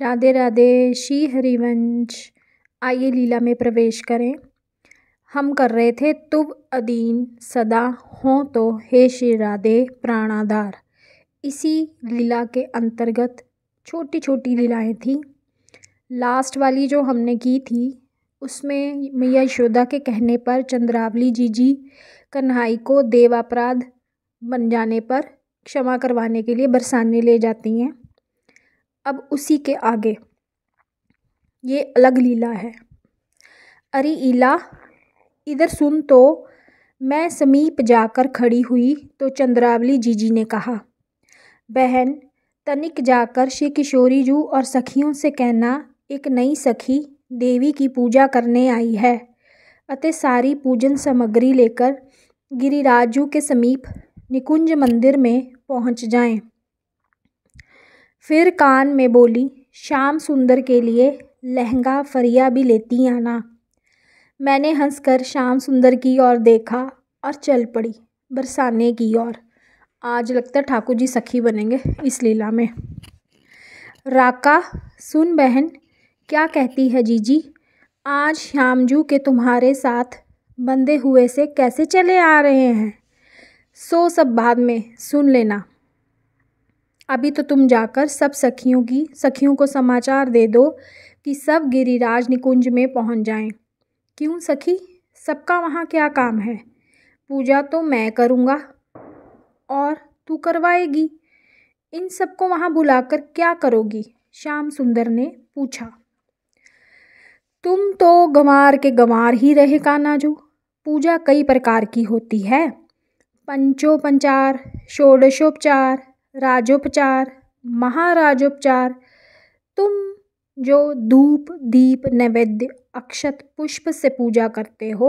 राधे राधे श्री हरिवंश आइए लीला में प्रवेश करें हम कर रहे थे तुब अधीन सदा हों तो हे श्री राधे प्राणाधार इसी लीला के अंतर्गत छोटी छोटी लीलाएं थी लास्ट वाली जो हमने की थी उसमें मैया यशोदा के कहने पर चंद्रावली जी जी कन्हाई को देवापराध बन जाने पर क्षमा करवाने के लिए बरसाने ले जाती हैं अब उसी के आगे ये अलग लीला है अरे ईला इधर सुन तो मैं समीप जाकर खड़ी हुई तो चंद्रावली जीजी ने कहा बहन तनिक जाकर श्री किशोरी जू और सखियों से कहना एक नई सखी देवी की पूजा करने आई है अतः सारी पूजन सामग्री लेकर गिरिराजू के समीप निकुंज मंदिर में पहुंच जाएं। फिर कान में बोली शाम सुंदर के लिए लहंगा फरिया भी लेती आना मैंने हंसकर शाम सुंदर की ओर देखा और चल पड़ी बरसाने की ओर आज लगता ठाकुर जी सखी बनेंगे इस लीला में राका सुन बहन क्या कहती है जीजी आज श्यामजू के तुम्हारे साथ बंधे हुए से कैसे चले आ रहे हैं सो सब बाद में सुन लेना अभी तो तुम जाकर सब सखियों की सखियों को समाचार दे दो कि सब गिरिराज निकुंज में पहुंच जाएं क्यों सखी सबका वहाँ क्या काम है पूजा तो मैं करूँगा और तू करवाएगी इन सबको वहाँ बुलाकर क्या करोगी श्याम सुंदर ने पूछा तुम तो गंवार के गंवार ही रहे जो पूजा कई प्रकार की होती है पंचोपचार षोडशोपचार राजोपचार महाराजोपचार तुम जो धूप दीप नैवेद्य अक्षत पुष्प से पूजा करते हो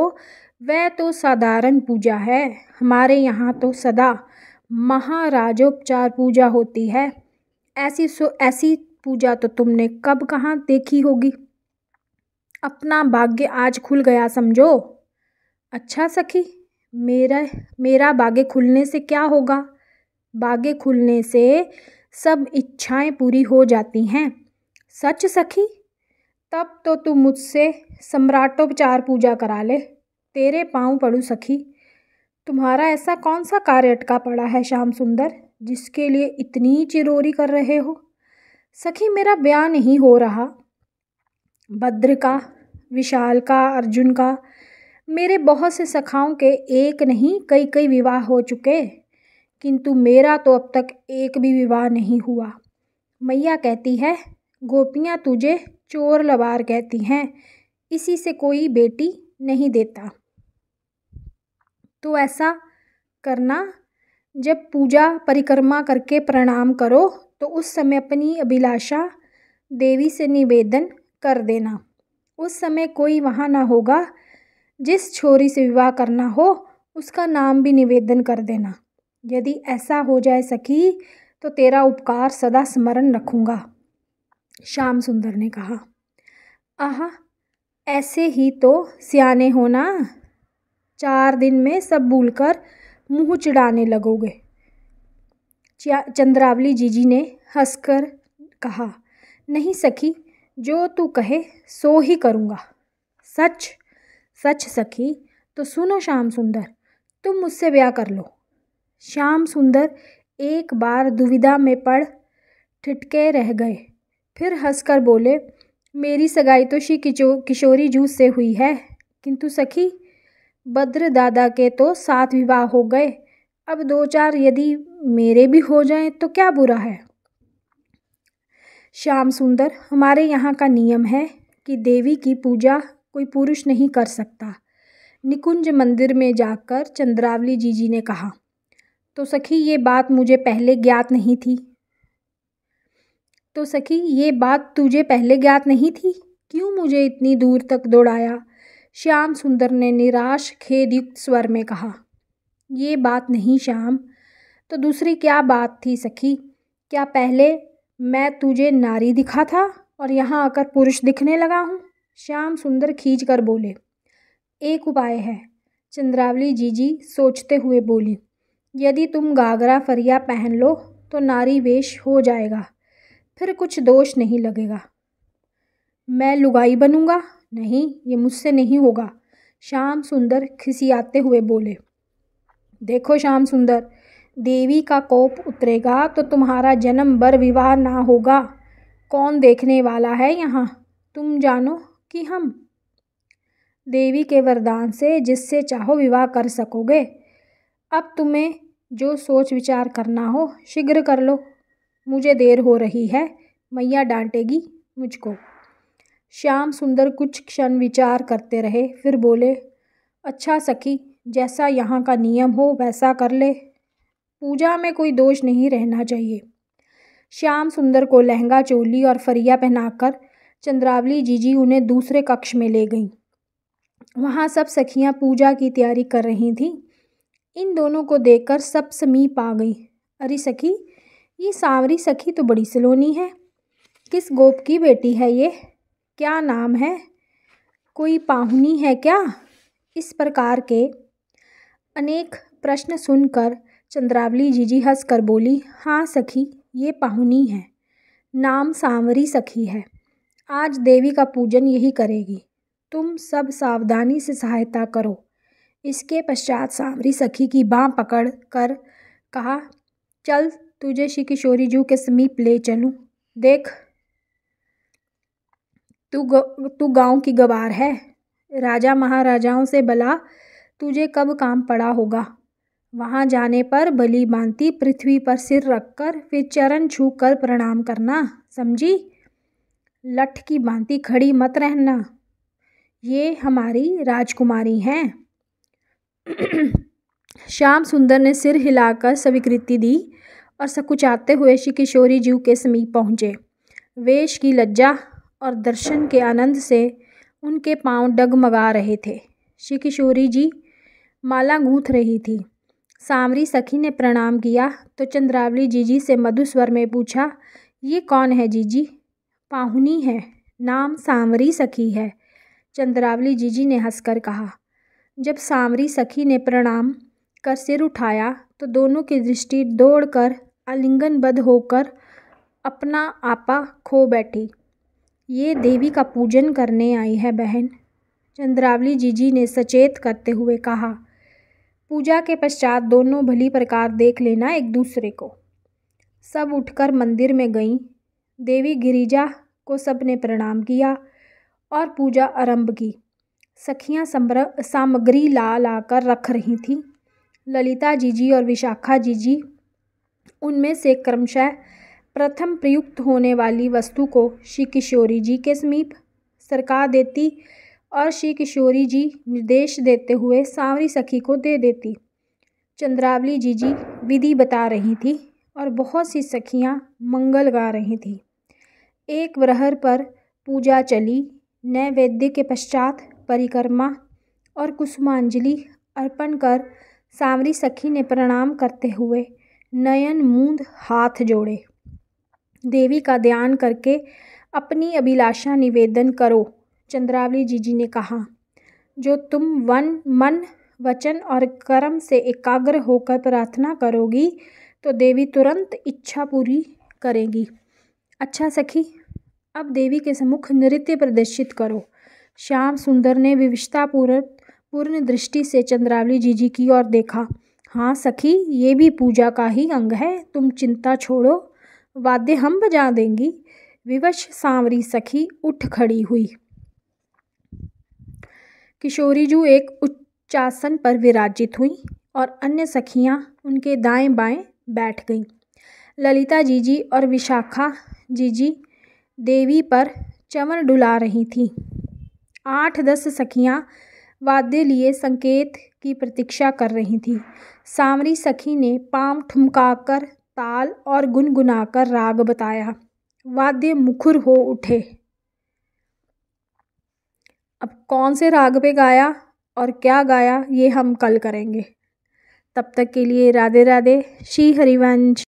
वह तो साधारण पूजा है हमारे यहाँ तो सदा महाराजोपचार पूजा होती है ऐसी सो ऐसी पूजा तो तुमने कब कहाँ देखी होगी अपना भाग्य आज खुल गया समझो अच्छा सखी मेरा मेरा भाग्य खुलने से क्या होगा बागे खुलने से सब इच्छाएं पूरी हो जाती हैं सच सखी तब तो तू मुझसे सम्राटोपचार पूजा करा ले तेरे पाँव पड़ू सखी तुम्हारा ऐसा कौन सा कार्य अटका पड़ा है श्याम सुंदर जिसके लिए इतनी चिरोरी कर रहे हो सखी मेरा ब्याह नहीं हो रहा भद्र का विशाल का अर्जुन का मेरे बहुत से सखाओं के एक नहीं कई कई विवाह हो चुके किंतु मेरा तो अब तक एक भी विवाह नहीं हुआ मैया कहती है गोपियाँ तुझे चोर लवार कहती हैं इसी से कोई बेटी नहीं देता तो ऐसा करना जब पूजा परिक्रमा करके प्रणाम करो तो उस समय अपनी अभिलाषा देवी से निवेदन कर देना उस समय कोई वहाँ ना होगा जिस छोरी से विवाह करना हो उसका नाम भी निवेदन कर देना यदि ऐसा हो जाए सखी तो तेरा उपकार सदा स्मरण रखूँगा श्याम सुंदर ने कहा आह ऐसे ही तो सियाने होना चार दिन में सब भूल कर मुँह चिड़ाने लगोगे चंद्रावली जीजी ने हंसकर कहा नहीं सखी जो तू कहे सो ही करूँगा सच सच सखी तो सुनो श्याम सुंदर तुम मुझसे ब्याह कर लो श्याम सुंदर एक बार दुविधा में पड़ ठिठके रह गए फिर हंसकर बोले मेरी सगाई तो श्री किशोरी जूस से हुई है किंतु सखी बद्र दादा के तो सात विवाह हो गए अब दो चार यदि मेरे भी हो जाएं तो क्या बुरा है श्याम सुंदर हमारे यहाँ का नियम है कि देवी की पूजा कोई पुरुष नहीं कर सकता निकुंज मंदिर में जाकर चंद्रावली जी जी ने कहा तो सखी ये बात मुझे पहले ज्ञात नहीं थी तो सखी ये बात तुझे पहले ज्ञात नहीं थी क्यों मुझे इतनी दूर तक दौड़ाया श्याम सुंदर ने निराश खेदयुक्त स्वर में कहा ये बात नहीं श्याम तो दूसरी क्या बात थी सखी क्या पहले मैं तुझे नारी दिखा था और यहाँ आकर पुरुष दिखने लगा हूँ श्याम सुंदर खींच कर बोले एक उपाय है चंद्रावली जीजी सोचते हुए बोली यदि तुम घाघरा फरिया पहन लो तो नारी वेश हो जाएगा फिर कुछ दोष नहीं लगेगा मैं लुगाई बनूंगा नहीं ये मुझसे नहीं होगा श्याम सुंदर खिसियाते हुए बोले देखो श्याम सुंदर देवी का कोप उतरेगा तो तुम्हारा जन्म बर विवाह ना होगा कौन देखने वाला है यहाँ तुम जानो कि हम देवी के वरदान से जिससे चाहो विवाह कर सकोगे अब तुम्हें जो सोच विचार करना हो शीघ्र कर लो मुझे देर हो रही है मैया डांटेगी मुझको श्याम सुंदर कुछ क्षण विचार करते रहे फिर बोले अच्छा सखी जैसा यहाँ का नियम हो वैसा कर ले पूजा में कोई दोष नहीं रहना चाहिए श्याम सुंदर को लहंगा चोली और फरिया पहनाकर चंद्रावली जीजी उन्हें दूसरे कक्ष में ले गईं वहाँ सब सखियाँ पूजा की तैयारी कर रही थीं इन दोनों को देखकर सब समीप आ गई अरे सखी ये सांवरी सखी तो बड़ी सलोनी है किस गोप की बेटी है ये क्या नाम है कोई पाहुनी है क्या इस प्रकार के अनेक प्रश्न सुनकर चंद्रावली जीजी हंस कर बोली हाँ सखी ये पाहुनी है नाम सांवरी सखी है आज देवी का पूजन यही करेगी तुम सब सावधानी से सहायता करो इसके पश्चात सांवरी सखी की बाँ पकड़ कर कहा चल तुझे श्री किशोरी जू के समीप ले चलूँ देख तू तू गांव की गवार है राजा महाराजाओं से बला तुझे कब काम पड़ा होगा वहाँ जाने पर बली बांती पृथ्वी पर सिर रखकर फिर चरण छू कर प्रणाम करना समझी लठ की भांति खड़ी मत रहना ये हमारी राजकुमारी हैं श्याम सुंदर ने सिर हिलाकर स्वीकृति दी और सकुचाते हुए श्री किशोरी जी के समीप पहुँचे वेश की लज्जा और दर्शन के आनंद से उनके पांव डगमगा रहे थे श्री किशोरी जी माला गूंथ रही थी सामरी सखी ने प्रणाम किया तो चंद्रावली जी जी से मधुस्वर में पूछा ये कौन है जी जी पाहुनी है नाम सांवरी सखी है चंद्रावली जी जी ने हंसकर कहा जब सांवरी सखी ने प्रणाम कर सिर उठाया तो दोनों की दृष्टि दौड़कर आलिंगनबद्ध होकर अपना आपा खो बैठी ये देवी का पूजन करने आई है बहन चंद्रावली जीजी ने सचेत करते हुए कहा पूजा के पश्चात दोनों भली प्रकार देख लेना एक दूसरे को सब उठकर मंदिर में गई देवी गिरिजा को सबने प्रणाम किया और पूजा आरंभ की सखियाँ सामग्री ला ला कर रख रही थीं ललिता जीजी और विशाखा जीजी उनमें से क्रमशः प्रथम प्रयुक्त होने वाली वस्तु को श्री किशोरी जी के समीप सरका देती और श्री किशोरी जी निर्देश देते हुए सांवरी सखी को दे देती चंद्रावली जी जी विधि बता रही थी और बहुत सी सखियां मंगल गा रही थीं एक बरहर पर पूजा चली नैवेद्य के पश्चात परिक्रमा और कुसुमांजलि अर्पण कर सांवरी सखी ने प्रणाम करते हुए नयन मूंद हाथ जोड़े देवी का ध्यान करके अपनी अभिलाषा निवेदन करो चंद्रावली जी जी ने कहा जो तुम वन मन वचन और कर्म से एकाग्र होकर प्रार्थना करोगी तो देवी तुरंत इच्छा पूरी करेगी अच्छा सखी अब देवी के सम्मुख नृत्य प्रदर्शित करो श्याम सुंदर ने विविशतापूर्ण पूर्ण दृष्टि से चंद्रावली जी जी की ओर देखा हाँ सखी ये भी पूजा का ही अंग है तुम चिंता छोड़ो वाद्य हम बजा देंगी विवश सांवरी सखी उठ खड़ी हुई किशोरी जू एक उच्चासन पर विराजित हुई और अन्य सखियाँ उनके दाएं बाएं बैठ गईं ललिता जीजी और विशाखा जीजी देवी पर चमन डुला रही थीं आठ दस सखियाँ वाद्य लिए संकेत की प्रतीक्षा कर रही थीं सामरी सखी ने पाम ठुमकाकर ताल और गुनगुनाकर राग बताया वाद्य मुखर हो उठे अब कौन से राग पे गाया और क्या गाया ये हम कल करेंगे तब तक के लिए राधे राधे श्री हरिवंश